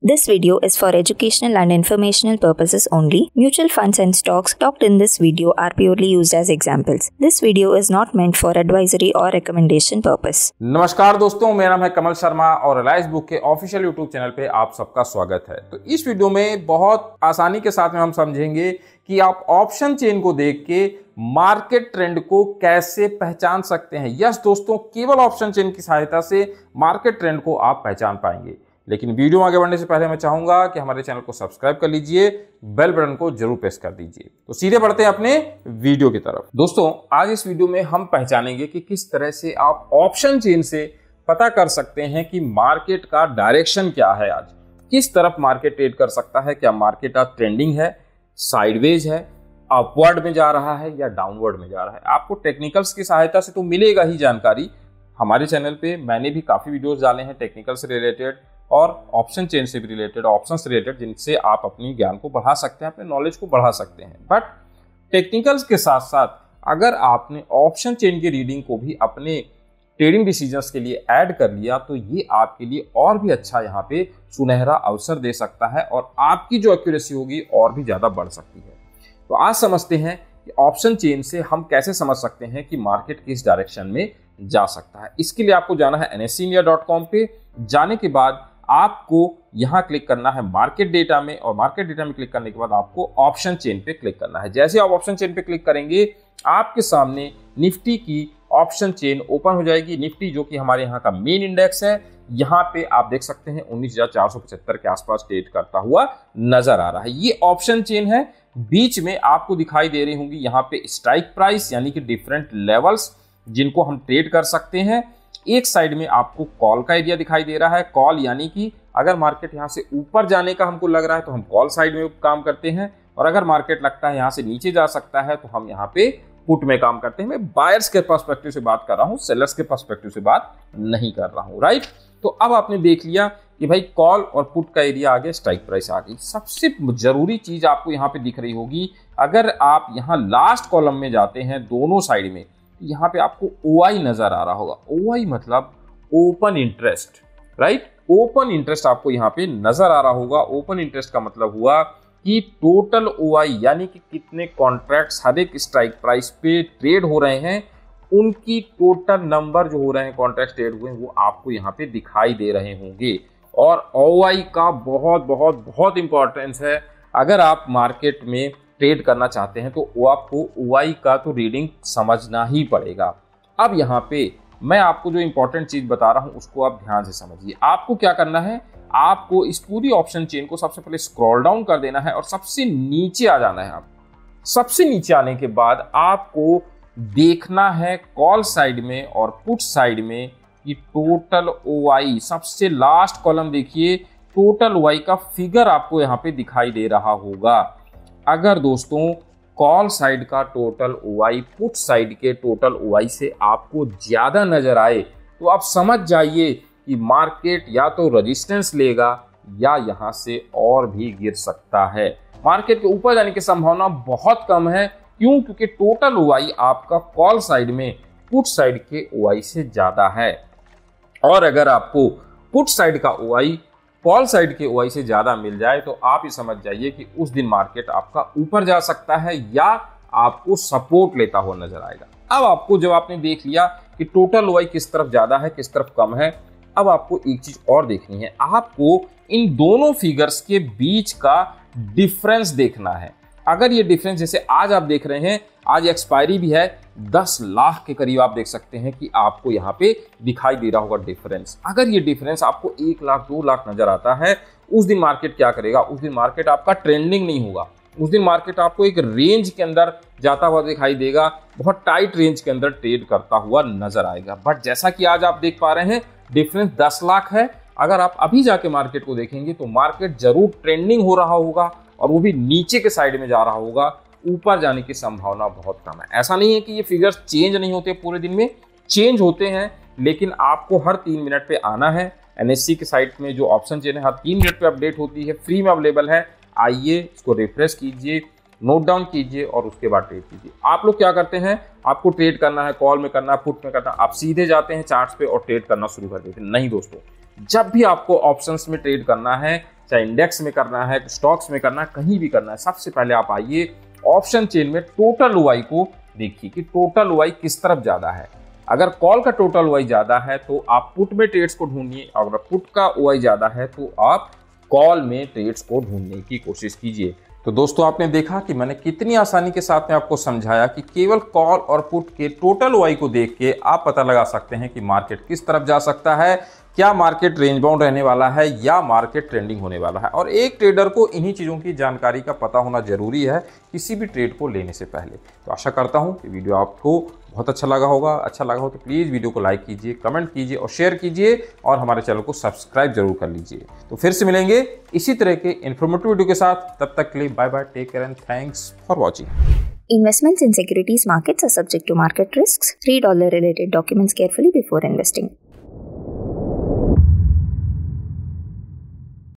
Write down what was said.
This video is for educational and informational purposes only. Mutual funds and stocks talked in this video are purely used as examples. This video is not meant for advisory or recommendation purpose. नमस्कार दोस्तों मेरा नाम है कमल शर्मा और Reliance book के official YouTube channel पे आप सबका स्वागत है तो इस वीडियो में बहुत आसानी के साथ में हम समझेंगे कि आप ऑप्शन चेन को देख के मार्केट ट्रेंड को कैसे पहचान सकते हैं यस दोस्तों केवल ऑप्शन चेन की सहायता से मार्केट ट्रेंड को आप पहचान पाएंगे लेकिन वीडियो आगे बढ़ने से पहले मैं चाहूंगा कि हमारे चैनल को सब्सक्राइब कर लीजिए बेल बटन को जरूर प्रेस कर दीजिए तो सीधे बढ़ते हैं अपने वीडियो की तरफ दोस्तों आज इस वीडियो में हम पहचानेंगे कि किस तरह से आप ऑप्शन चेन से पता कर सकते हैं कि मार्केट का डायरेक्शन क्या है आज किस तरफ मार्केट ट्रेड कर सकता है क्या मार्केट आज ट्रेंडिंग है साइडवेज है अपवर्ड में जा रहा है या डाउनवर्ड में जा रहा है आपको टेक्निकल्स की सहायता से तो मिलेगा ही जानकारी हमारे चैनल पे मैंने भी काफ़ी वीडियोस डाले हैं टेक्निकल से रिलेटेड और ऑप्शन चेन से भी रिलेटेड ऑप्शन रिलेटेड जिनसे आप अपनी ज्ञान को बढ़ा सकते हैं अपने नॉलेज को बढ़ा सकते हैं बट टेक्निकल्स के साथ साथ अगर आपने ऑप्शन चेन की रीडिंग को भी अपने ट्रेडिंग डिसीजंस के लिए ऐड कर लिया तो ये आपके लिए और भी अच्छा यहाँ पे सुनहरा अवसर दे सकता है और आपकी जो एक्यूरेसी होगी और भी ज़्यादा बढ़ सकती है तो आज समझते हैं कि ऑप्शन चेन से हम कैसे समझ सकते हैं कि मार्केट किस डायरेक्शन में जा सकता है इसके लिए आपको जाना है एन पे जाने के बाद आपको यहां क्लिक करना है मार्केट डेटा में और मार्केट डेटा में क्लिक करने के बाद आपको ऑप्शन चेन पे क्लिक करना है जैसे आप ऑप्शन चेन पे क्लिक करेंगे आपके सामने निफ्टी की ऑप्शन चेन ओपन हो जाएगी निफ्टी जो कि हमारे यहाँ का मेन इंडेक्स है यहाँ पे आप देख सकते हैं उन्नीस के आसपास ट्रेड करता हुआ नजर आ रहा है ये ऑप्शन चेन है बीच में आपको दिखाई दे रही होंगी यहाँ पे स्ट्राइक प्राइस यानी कि डिफरेंट लेवल्स जिनको हम ट्रेड कर सकते हैं एक साइड में आपको कॉल का एरिया दिखाई दे रहा है कॉल यानी कि अगर मार्केट यहाँ से ऊपर जाने का हमको लग रहा है तो हम कॉल साइड में काम करते हैं और अगर मार्केट लगता है यहाँ से नीचे जा सकता है तो हम यहाँ पे पुट में काम करते हैं मैं बायर्स के पर्सपेक्टिव से बात कर रहा हूँ सेलर्स के पर्सपेक्टिव से बात नहीं कर रहा हूँ राइट तो अब आपने देख लिया कि भाई कॉल और पुट का एरिया आ गया स्ट्राइक प्राइस आ गई सबसे जरूरी चीज आपको यहाँ पे दिख रही होगी अगर आप यहाँ लास्ट कॉलम में जाते हैं दोनों साइड में यहाँ पे आपको ओ नज़र आ रहा होगा ओ मतलब open interest right open interest आपको यहाँ पे नज़र आ रहा होगा ओपन इंटरेस्ट का मतलब हुआ कि टोटल ओ यानी कि कितने कॉन्ट्रैक्ट्स हर एक स्ट्राइक प्राइस पे ट्रेड हो रहे हैं उनकी टोटल नंबर जो हो रहे हैं कॉन्ट्रैक्ट ट्रेड हुए वो आपको यहाँ पे दिखाई दे रहे होंगे और ओ का बहुत बहुत बहुत इंपॉर्टेंस है अगर आप मार्केट में ट्रेड करना चाहते हैं तो वो आपको वाई का तो रीडिंग समझना ही पड़ेगा अब यहाँ पे मैं आपको जो इंपॉर्टेंट चीज़ बता रहा हूँ उसको आप ध्यान से समझिए आपको क्या करना है आपको इस पूरी ऑप्शन चेन को सबसे पहले स्क्रॉल डाउन कर देना है और सबसे नीचे आ जाना है आप सबसे नीचे आने के बाद आपको देखना है कॉल साइड में और पुट साइड में कि टोटल ओ सबसे लास्ट कॉलम देखिए टोटल ओ का फिगर आपको यहाँ पे दिखाई दे रहा होगा अगर दोस्तों कॉल साइड का total O I put side के टोटल ओ आई से आपको ज़्यादा नज़र आए तो आप समझ जाइए कि मार्केट या तो रजिस्टेंस लेगा या यहाँ से और भी गिर सकता है मार्केट के ऊपर जाने की संभावना बहुत कम है क्यों क्योंकि टोटल ओ आपका कॉल साइड में पुट साइड के ओ से ज़्यादा है और अगर आपको पुट साइड का ओ पॉल साइड के ओआई से ज़्यादा मिल जाए तो आप ये समझ जाइए कि उस दिन मार्केट आपका ऊपर जा सकता है या आपको सपोर्ट लेता हुआ नजर आएगा अब आपको जब आपने देख लिया कि टोटल ओआई किस तरफ ज़्यादा है किस तरफ कम है अब आपको एक चीज़ और देखनी है आपको इन दोनों फिगर्स के बीच का डिफरेंस देखना है अगर ये डिफरेंस जैसे आज आप देख रहे हैं आज एक्सपायरी भी है दस लाख के करीब आप देख सकते हैं कि आपको यहाँ पे दिखाई दे रहा होगा डिफरेंस अगर ये डिफरेंस आपको एक लाख दो लाख नजर आता है उस दिन मार्केट क्या करेगा उस दिन मार्केट आपका ट्रेंडिंग नहीं होगा उस दिन मार्केट आपको एक रेंज के अंदर जाता हुआ दिखाई देगा बहुत टाइट रेंज के अंदर ट्रेड करता हुआ नजर आएगा बट जैसा कि आज आप देख पा रहे हैं डिफरेंस दस लाख है अगर आप अभी जाके मार्केट को देखेंगे तो मार्केट जरूर ट्रेंडिंग हो रहा होगा और वो भी नीचे के साइड में जा रहा होगा ऊपर जाने की संभावना बहुत कम है ऐसा नहीं है कि ये फिगर्स चेंज नहीं होते पूरे दिन में चेंज होते हैं लेकिन आपको हर तीन मिनट पे आना है एन के साइट में जो ऑप्शन चेन है हर तीन मिनट पे अपडेट होती है फ्री में अवेलेबल है आइए इसको रिफ्रेश कीजिए नोट डाउन कीजिए और उसके बाद ट्रेड कीजिए आप लोग क्या करते हैं आपको ट्रेड करना है कॉल में करना है फुट में करना आप सीधे जाते हैं चार्ट पे और ट्रेड करना शुरू कर देते हैं नहीं दोस्तों जब भी आपको ऑप्शंस में ट्रेड करना है चाहे इंडेक्स में करना है स्टॉक्स में करना है कहीं भी करना है सबसे पहले आप आइए ऑप्शन चेन में टोटल वाई को देखिए कि टोटल वाई किस तरफ ज़्यादा है अगर कॉल का टोटल वाई ज़्यादा है तो आप पुट में ट्रेड्स को ढूंढिए अगर पुट का वाई ज़्यादा है तो आप कॉल में ट्रेड्स को ढूंढने की कोशिश कीजिए तो दोस्तों आपने देखा कि मैंने कितनी आसानी के साथ में आपको समझाया कि केवल कॉल और पुट के टोटल वाई को देख के आप पता लगा सकते हैं कि मार्केट किस तरफ जा सकता है क्या मार्केट रेंज बाउंड रहने वाला है या मार्केट ट्रेंडिंग होने वाला है और एक ट्रेडर को इन्हीं चीज़ों की जानकारी का पता होना जरूरी है किसी भी ट्रेड को लेने से पहले तो आशा करता हूँ कि वीडियो आपको बहुत अच्छा लगा होगा अच्छा लगा हो तो प्लीज़ वीडियो को लाइक कीजिए कमेंट कीजिए और शेयर कीजिए और हमारे चैनल को सब्सक्राइब जरूर कर लीजिए तो फिर से मिलेंगे इसी तरह के इन्फॉर्मेटिव वीडियो के साथ तब तक के लिए bye bye take care and thanks for watching Investments in securities markets are subject to market risks. Read all the related documents carefully before investing.